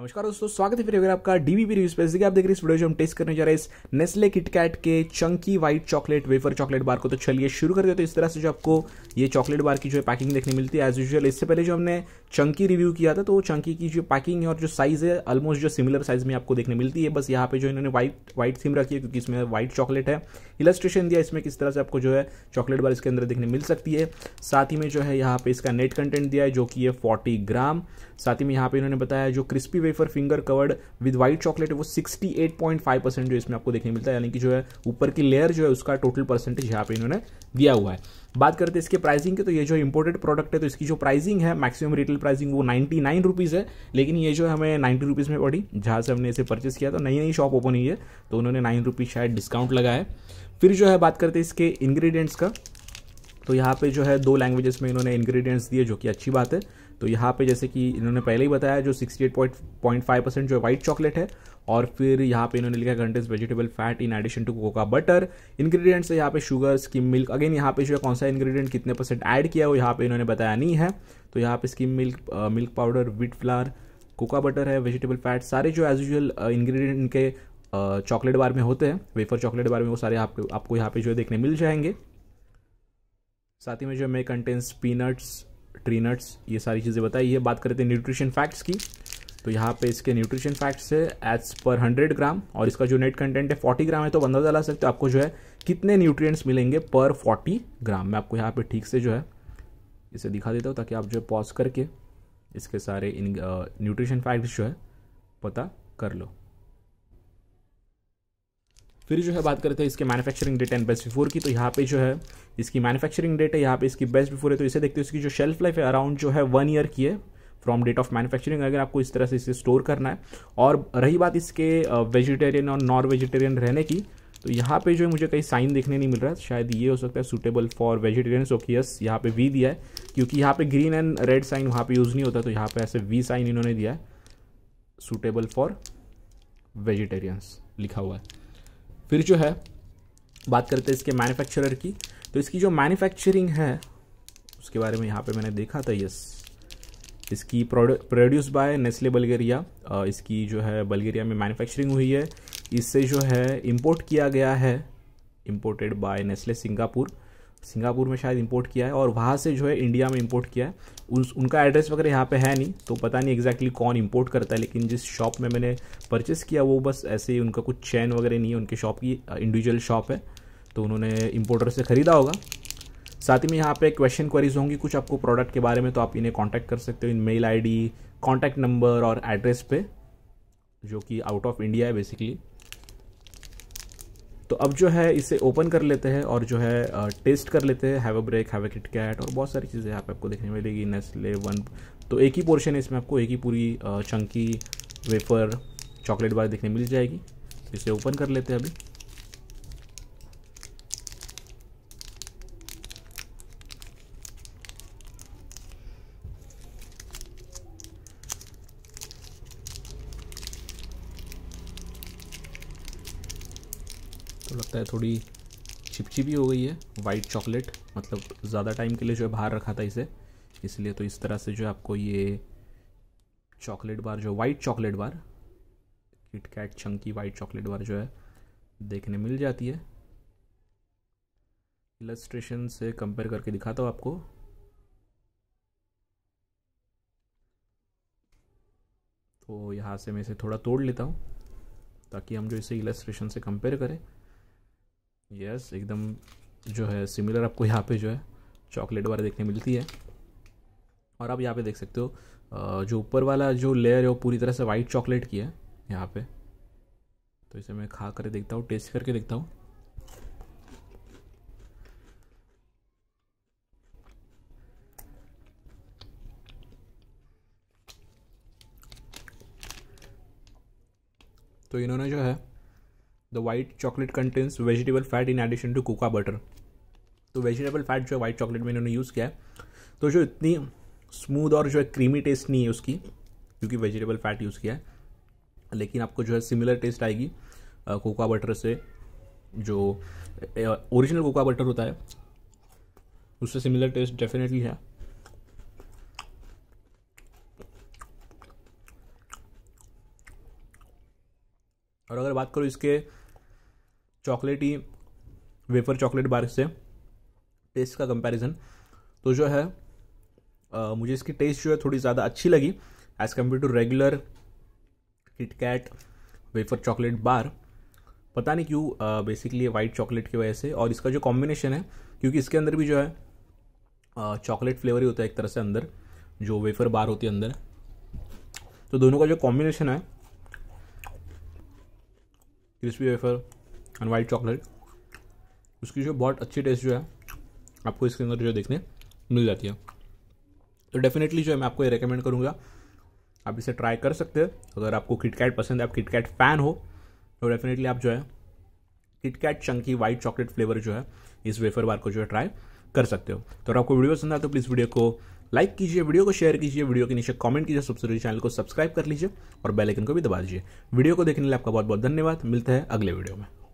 नमस्कार दोस्तों स्वागत है फिर अगर आपका डीवी रिव्यू स्पेस देखिए आप देख रहे हैं इस वीडियो जो हम टेस्ट करने जा रहे हैं इस नेस्ले किटकैट के chunky white chocolate wafer chocolate bar को तो चलिए शुरू करते हैं तो इस तरह से जो आपको ये चॉकलेट बार की जो है पैकिंग देखने मिलती है एज यूजल इससे पहले जो हमने चंकी रिव्यू किया था तो वो चंकी की जो पैकिंग है और जो साइज़ है ऑलमोस्ट जो सिमिलर साइज़ में आपको देखने मिलती है बस यहाँ पे जो इन्होंने व्हाइट व्हाइट थीम रखी है क्योंकि इसमें व्हाइट चॉकलेट है इलस्ट्रेशन दिया इसमें किस तरह से आपको जो है चॉकलेट बार इसके अंदर देखने मिल सकती है साथ ही में जो है यहाँ पे इसका नेट कंटेंट दिया है जो कि है फोर्टी ग्राम साथ ही में यहाँ पे इन्होंने बताया जो crispy wafer finger covered with white chocolate है वो 68.5 परसेंट जो इसमें आपको देखने मिलता है यानी कि जो है ऊपर की लेयर जो है उसका टोटल परसेंटेज यहाँ पे इन्होंने दिया हुआ है बात करते हैं इसके प्राइसिंग की तो ये जो इंपोर्टेड प्रोडक्ट है तो इसकी जो प्राइसिंग है मैक्सिमम रिटेल प्राइसिंग वो नाइन्टी नाइन रुपीज़ है लेकिन ये जो हमें नाइन्टी रुपीज़ में पड़ी जहाँ से हमने इसे परचेस किया तो नई नई शॉप ओपन हुई है तो उन्होंने नाइन रुपीज़ शायद डिस्काउंट लगाया फिर जो है बात करते हैं इसके इंग्रेडिएंट्स का तो यहाँ पे जो है दो लैंग्वेजेस में इन्होंने इंग्रेडिएंट्स दिए जो कि अच्छी बात है तो यहाँ पे जैसे कि इन्होंने पहले ही बताया जो 68.5 परसेंट जो व्हाइट चॉकलेट है और फिर यहाँ पे इन्होंने लिखा घंटे vegetable fat in addition to cocoa butter ingredients है यहाँ पे शुगर स्किम मिल्क अगेन यहाँ पे जो है कौन सा इंग्रेडिएंट कितने परसेंट ऐड किया हो यहाँ पे इन्होंने बताया नहीं है तो यहाँ पे skim milk milk powder wheat flour cocoa butter है वेजिटेबल फैट सारे जो एज यूजल इंग्रेडिएंट इनके चॉकलेट बार में होते हैं वेफर चॉकलेट बार में वो सारे आपको आपको यहाँ पे जो है देखने मिल जाएंगे साथ ही में जो मेरे कंटेंस पीनट्स ट्री नट्स ये सारी चीज़ें बताई है बात करते हैं न्यूट्रिशन फैक्ट्स की तो यहाँ पे इसके न्यूट्रिशन फैक्ट्स है एज पर हंड्रेड ग्राम और इसका जो नेट कंटेंट है फोर्टी ग्राम है तो अंदाजा ला सकते हो आपको जो है कितने न्यूट्रिएंट्स मिलेंगे पर फोर्टी ग्राम मैं आपको यहाँ पे ठीक से जो है इसे दिखा देता हूँ ताकि आप जो है पॉज करके इसके सारे न्यूट्रिशन फैक्ट्स uh, जो है पता कर लो फिर जो है बात करते हैं इसके manufacturing date and best before की तो यहाँ पे जो है इसकी मैन्युफैक्चरिंग डेट है यहाँ पे इसकी बेस्ट बिफोर है तो इसे देखते हो इसकी जो शेल्फ लाइफ है अराउंड जो है वन ईयर की है फ्रॉम डेट ऑफ मैन्युफैक्चरिंग अगर आपको इस तरह से इसे स्टोर करना है और रही बात इसके वेजिटेरियन और नॉन वेजिटेरियन रहने की तो यहाँ पे जो है मुझे कहीं साइन देखने नहीं मिल रहा है शायद ये हो सकता है suitable for vegetarians okay yes यहाँ पे वी दिया है क्योंकि यहाँ पे ग्रीन एंड रेड साइन वहाँ पे यूज़ नहीं होता तो यहाँ पे ऐसे वी साइन इन्होंने दिया है सूटेबल फॉर वेजिटेरियंस लिखा हुआ है फिर जो है बात करते हैं इसके मैन्युफैक्चरर की तो इसकी जो मैन्युफैक्चरिंग है उसके बारे में यहाँ पे मैंने देखा था यस इसकी प्रोड्यूस बाय नेस्ले बल्गेरिया इसकी जो है बल्गेरिया में मैन्युफैक्चरिंग हुई है इससे जो है इम्पोर्ट किया गया है imported by Nestle Singapore Singapore में शायद इंपोर्ट किया है और वहाँ से जो है इंडिया में इंपोर्ट किया है उन, उनका एड्रेस वगैरह यहाँ पे है नहीं तो पता नहीं एग्जैक्टली exactly कौन इंपोर्ट करता है लेकिन जिस शॉप में मैंने परचेस किया वो बस ऐसे ही उनका कुछ चैन वगैरह नहीं है उनके शॉप की इंडिविजुअल uh, शॉप है तो उन्होंने इम्पोर्टर से ख़रीदा होगा साथ ही में यहाँ पे क्वेश्चन क्वेरीज होंगी कुछ आपको प्रोडक्ट के बारे में तो आप इन्हें कॉन्टैक्ट कर सकते हो in mail I D number और एड्रेस पे जो कि आउट ऑफ इंडिया है बेसिकली तो अब जो है इसे ओपन कर लेते हैं और जो है टेस्ट कर लेते हैं have a break have a KitKat और बहुत सारी चीज़ें यहाँ पे आपको देखने मिलेगी नेस्ले वन तो एक ही पोर्शन है इसमें आपको एक ही पूरी चंकी वेफर चॉकलेट बार देखने मिल जाएगी तो इसे ओपन कर लेते हैं अभी लगता है थोड़ी चिपचिपी हो गई है वाइट चॉकलेट मतलब ज़्यादा टाइम के लिए जो है बाहर रखा था इसे इसलिए तो इस तरह से जो आपको ये चॉकलेट बार जो white chocolate bar KitKat chunky white chocolate bar जो है देखने मिल जाती है इलस्ट्रेशन से कंपेयर करके दिखाता हूँ आपको तो यहाँ से मैं इसे थोड़ा तोड़ लेता हूँ ताकि हम जो इसे इलस्ट्रेशन से कंपेयर करें यस yes, एकदम जो है सिमिलर आपको यहाँ पे जो है चॉकलेट वाला देखने मिलती है और आप यहाँ पे देख सकते हो जो ऊपर वाला जो लेयर है वो पूरी तरह से वाइट चॉकलेट की है यहाँ पे तो इसे मैं खा कर देखता हूँ टेस्ट करके देखता हूँ तो इन्होंने जो है the white chocolate contains vegetable fat in addition to cocoa butter तो वेजिटेबल फैट जो है वाइट चॉकलेट में इन्होंने यूज़ किया है तो जो इतनी स्मूद और जो है क्रीमी टेस्ट नहीं है उसकी क्योंकि वेजिटेबल फैट यूज़ किया है लेकिन आपको जो है सिमिलर टेस्ट आएगी कोका बटर से जो ओरिजिनल कोका बटर होता है उससे सिमिलर टेस्ट डेफिनेटली है और अगर बात करूँ इसके चॉकलेट ही वेफर चॉकलेट बार से टेस्ट का कंपैरिजन तो जो है आ, मुझे इसकी टेस्ट जो है थोड़ी ज़्यादा अच्छी लगी as compare to regular KitKat wafer chocolate bar पता नहीं क्यों बेसिकली वाइट चॉकलेट की वजह से और इसका जो कॉम्बिनेशन है क्योंकि इसके अंदर भी जो है चॉकलेट फ्लेवर ही होता है एक तरह से अंदर जो वेफर बार होती है अंदर तो दोनों का जो कॉम्बिनेशन है crispy wafer and white chocolate उसकी जो बहुत अच्छी टेस्ट जो है आपको इसके अंदर जो देखने मिल जाती है तो डेफिनेटली जो है मैं आपको ये रिकमेंड करूँगा आप इसे ट्राई कर सकते हैं अगर आपको किटकैट पसंद है आप किटकैट फ़ैन हो तो डेफिनेटली आप जो है KitKat chunky white chocolate flavour जो है इस वेफर बार को जो है ट्राई कर सकते हो तो अगर आपको वीडियो पसंद आए तो प्लीज़ वीडियो को लाइक कीजिए वीडियो को शेयर कीजिए वीडियो के नीचे कमेंट कीजिए सबसे जरूरी चैनल को सब्सक्राइब कर लीजिए और बेल आइकन को भी दबा दीजिए वीडियो को देखने के लिए आपका बहुत बहुत धन्यवाद मिलते हैं अगले वीडियो में